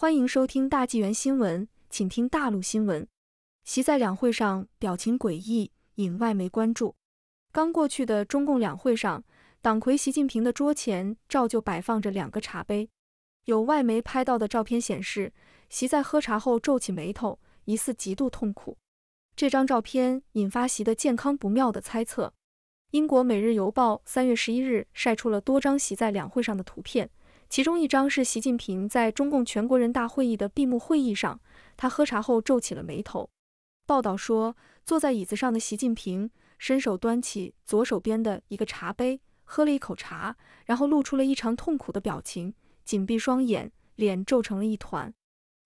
欢迎收听大纪元新闻，请听大陆新闻。习在两会上表情诡异，引外媒关注。刚过去的中共两会上，党魁习近平的桌前照旧摆放着两个茶杯，有外媒拍到的照片显示，习在喝茶后皱起眉头，疑似极度痛苦。这张照片引发习的健康不妙的猜测。英国《每日邮报》三月十一日晒出了多张习在两会上的图片。其中一张是习近平在中共全国人大会议的闭幕会议上，他喝茶后皱起了眉头。报道说，坐在椅子上的习近平伸手端起左手边的一个茶杯，喝了一口茶，然后露出了异常痛苦的表情，紧闭双眼，脸皱成了一团。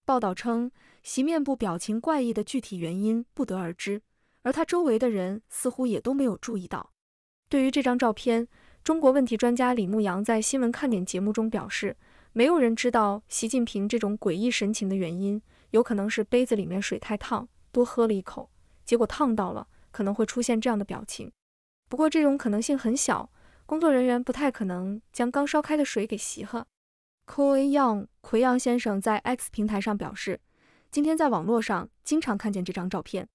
报道称，习面部表情怪异的具体原因不得而知，而他周围的人似乎也都没有注意到。对于这张照片，中国问题专家李牧阳在新闻看点节目中表示，没有人知道习近平这种诡异神情的原因，有可能是杯子里面水太烫，多喝了一口，结果烫到了，可能会出现这样的表情。不过这种可能性很小，工作人员不太可能将刚烧开的水给洗喝。k o i y Young 魁阳先生在 X 平台上表示，今天在网络上经常看见这张照片，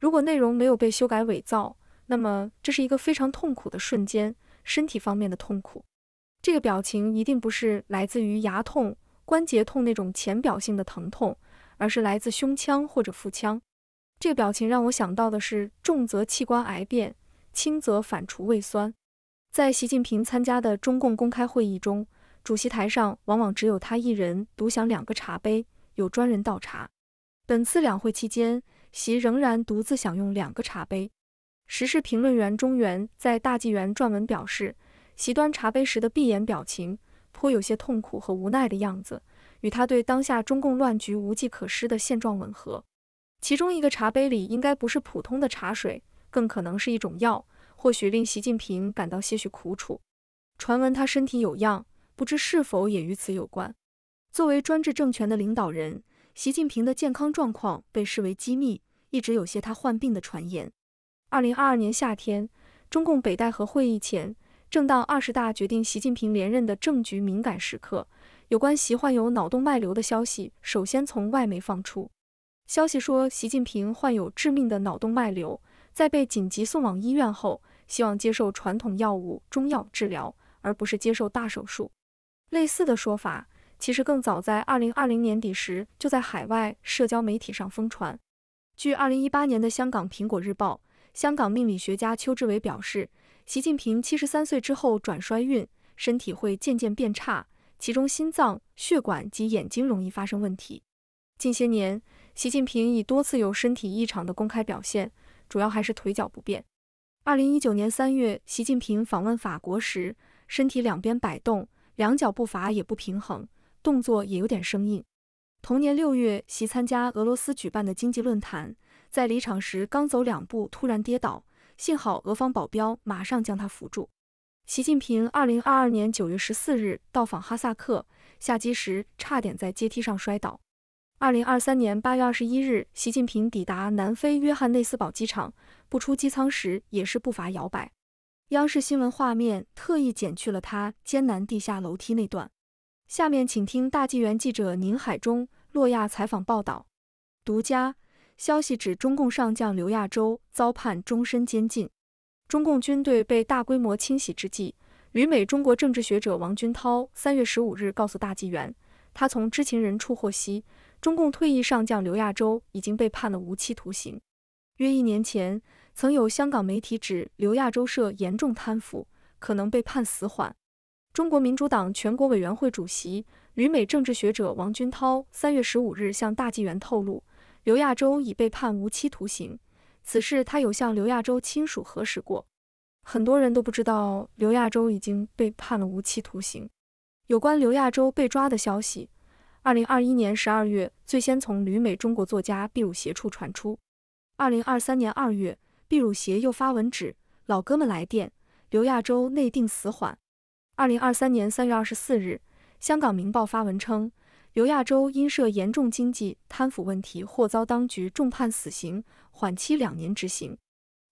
如果内容没有被修改伪造，那么这是一个非常痛苦的瞬间。身体方面的痛苦，这个表情一定不是来自于牙痛、关节痛那种浅表性的疼痛，而是来自胸腔或者腹腔。这个表情让我想到的是，重则器官癌变，轻则反刍胃酸。在习近平参加的中共公开会议中，主席台上往往只有他一人独享两个茶杯，有专人倒茶。本次两会期间，习仍然独自享用两个茶杯。时事评论员中原在《大纪元》撰文表示，席端茶杯时的闭眼表情，颇有些痛苦和无奈的样子，与他对当下中共乱局无计可施的现状吻合。其中一个茶杯里应该不是普通的茶水，更可能是一种药，或许令习近平感到些许苦楚。传闻他身体有恙，不知是否也与此有关。作为专制政权的领导人，习近平的健康状况被视为机密，一直有些他患病的传言。二零二二年夏天，中共北戴河会议前，正当二十大决定习近平连任的政局敏感时刻，有关习患有脑动脉瘤的消息首先从外媒放出。消息说，习近平患有致命的脑动脉瘤，在被紧急送往医院后，希望接受传统药物、中药治疗，而不是接受大手术。类似的说法其实更早在二零二零年底时就在海外社交媒体上疯传。据二零一八年的香港《苹果日报》。香港命理学家邱志伟表示，习近平七十三岁之后转衰运，身体会渐渐变差，其中心脏、血管及眼睛容易发生问题。近些年，习近平已多次有身体异常的公开表现，主要还是腿脚不便。二零一九年三月，习近平访问法国时，身体两边摆动，两脚步伐也不平衡，动作也有点生硬。同年六月，习参加俄罗斯举办的经济论坛。在离场时，刚走两步，突然跌倒，幸好俄方保镖马上将他扶住。习近平二零二二年九月十四日到访哈萨克，下机时差点在阶梯上摔倒。二零二三年八月二十一日，习近平抵达南非约翰内斯堡机场，不出机舱时也是步伐摇摆。央视新闻画面特意剪去了他艰难地下楼梯那段。下面请听大纪元记者宁海中、洛亚采访报道，独家。消息指，中共上将刘亚洲遭判终身监禁。中共军队被大规模清洗之际，旅美中国政治学者王军涛三月十五日告诉大纪元，他从知情人处获悉，中共退役上将刘亚洲已经被判了无期徒刑。约一年前，曾有香港媒体指刘亚洲涉严重贪腐，可能被判死缓。中国民主党全国委员会主席、旅美政治学者王军涛三月十五日向大纪元透露。刘亚洲已被判无期徒刑，此事他有向刘亚洲亲属核实过。很多人都不知道刘亚洲已经被判了无期徒刑。有关刘亚洲被抓的消息，二零二一年十二月最先从旅美中国作家毕鲁协处传出。二零二三年二月，毕鲁协又发文指老哥们来电，刘亚洲内定死缓。二零二三年三月二十四日，香港明报发文称。刘亚洲因涉严重经济贪腐问题，或遭当局重判死刑，缓期两年执行。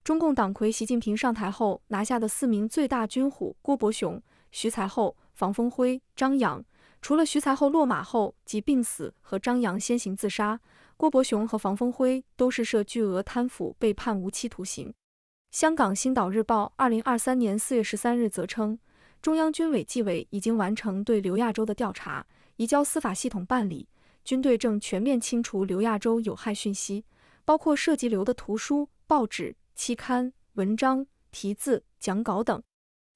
中共党魁习近平上台后拿下的四名最大军虎郭伯雄、徐才厚、房峰辉、张扬，除了徐才厚落马后即病死和张扬先行自杀，郭伯雄和房峰辉都是涉巨额贪腐被判无期徒刑。香港《星岛日报》二零二三年四月十三日则称，中央军委纪委已经完成对刘亚洲的调查。移交司法系统办理。军队正全面清除刘亚洲有害讯息，包括涉及刘的图书、报纸、期刊、文章、题字、讲稿等。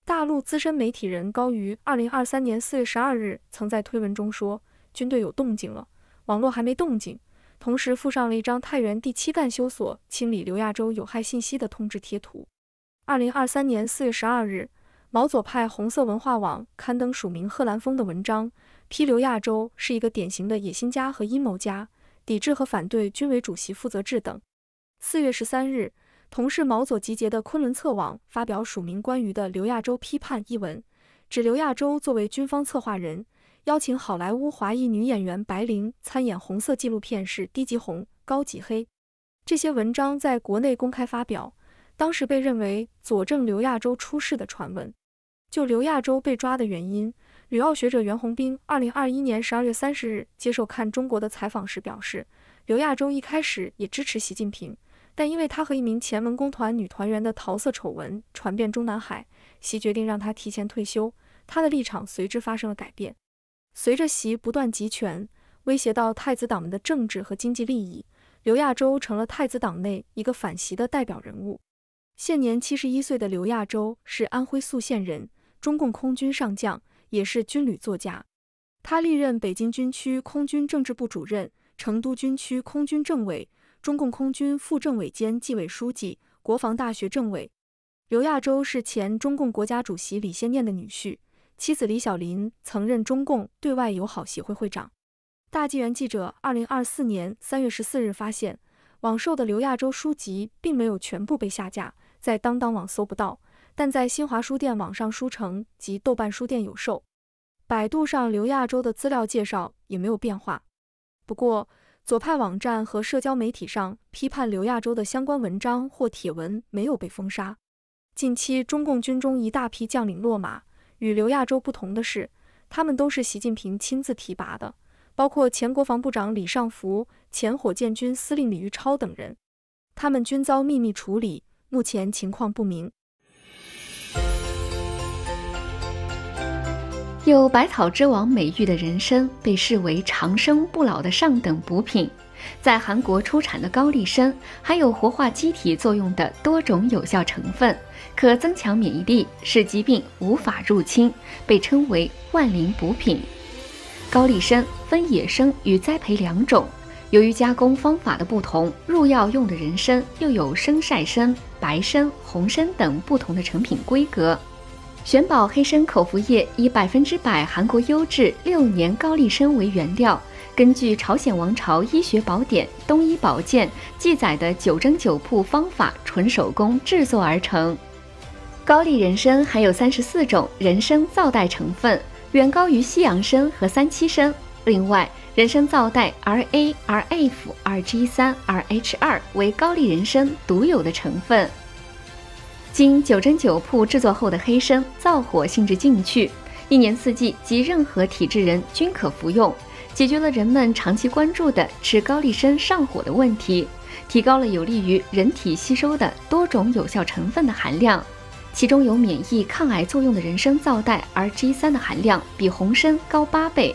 大陆资深媒体人高于二零二三年四月十二日曾在推文中说：“军队有动静了，网络还没动静。”同时附上了一张太原第七干休所清理刘亚洲有害信息的通知贴图。二零二三年四月十二日。毛左派红色文化网刊登署名贺兰峰的文章，批刘亚洲是一个典型的野心家和阴谋家，抵制和反对军委主席负责制等。四月十三日，同是毛左集结的昆仑策网发表署名关于的刘亚洲批判一文，指刘亚洲作为军方策划人，邀请好莱坞华裔女演员白灵参演红色纪录片是低级红、高级黑。这些文章在国内公开发表。当时被认为佐证刘亚洲出事的传闻，就刘亚洲被抓的原因，旅澳学者袁宏斌二零二一年十二月三十日接受看中国的采访时表示，刘亚洲一开始也支持习近平，但因为他和一名前文工团女团员的桃色丑闻传遍中南海，习决定让他提前退休，他的立场随之发生了改变。随着习不断集权，威胁到太子党们的政治和经济利益，刘亚洲成了太子党内一个反习的代表人物。现年七十一岁的刘亚洲是安徽宿县人，中共空军上将，也是军旅作家。他历任北京军区空军政治部主任、成都军区空军政委、中共空军副政委兼纪委书记、国防大学政委。刘亚洲是前中共国家主席李先念的女婿，妻子李小林曾任中共对外友好协会会长。大纪元记者二零二四年三月十四日发现，网售的刘亚洲书籍并没有全部被下架。在当当网搜不到，但在新华书店网上书城及豆瓣书店有售。百度上刘亚洲的资料介绍也没有变化。不过，左派网站和社交媒体上批判刘亚洲的相关文章或帖文没有被封杀。近期，中共军中一大批将领落马，与刘亚洲不同的是，他们都是习近平亲自提拔的，包括前国防部长李尚福、前火箭军司令李玉超等人，他们均遭秘密处理。目前情况不明。有“百草之王”美誉的人参，被视为长生不老的上等补品。在韩国出产的高丽参，含有活化机体作用的多种有效成分，可增强免疫力，使疾病无法入侵，被称为“万灵补品”。高丽参分野生与栽培两种，由于加工方法的不同，入药用的人参又有生晒参。白参、红参等不同的成品规格，玄宝黑参口服液以百分之百韩国优质六年高丽参为原料，根据朝鲜王朝医学宝典《东医宝鉴》记载的九蒸九铺方法，纯手工制作而成。高丽人参含有三十四种人参皂苷成分，远高于西洋参和三七参。另外，人参皂苷 R A、R F、R G 三、R H 二为高丽人参独有的成分。经九蒸九铺制作后的黑参，燥火性质进去，一年四季及任何体质人均可服用，解决了人们长期关注的吃高丽参上火的问题，提高了有利于人体吸收的多种有效成分的含量，其中有免疫抗癌作用的人参皂苷 R G 三的含量比红参高八倍。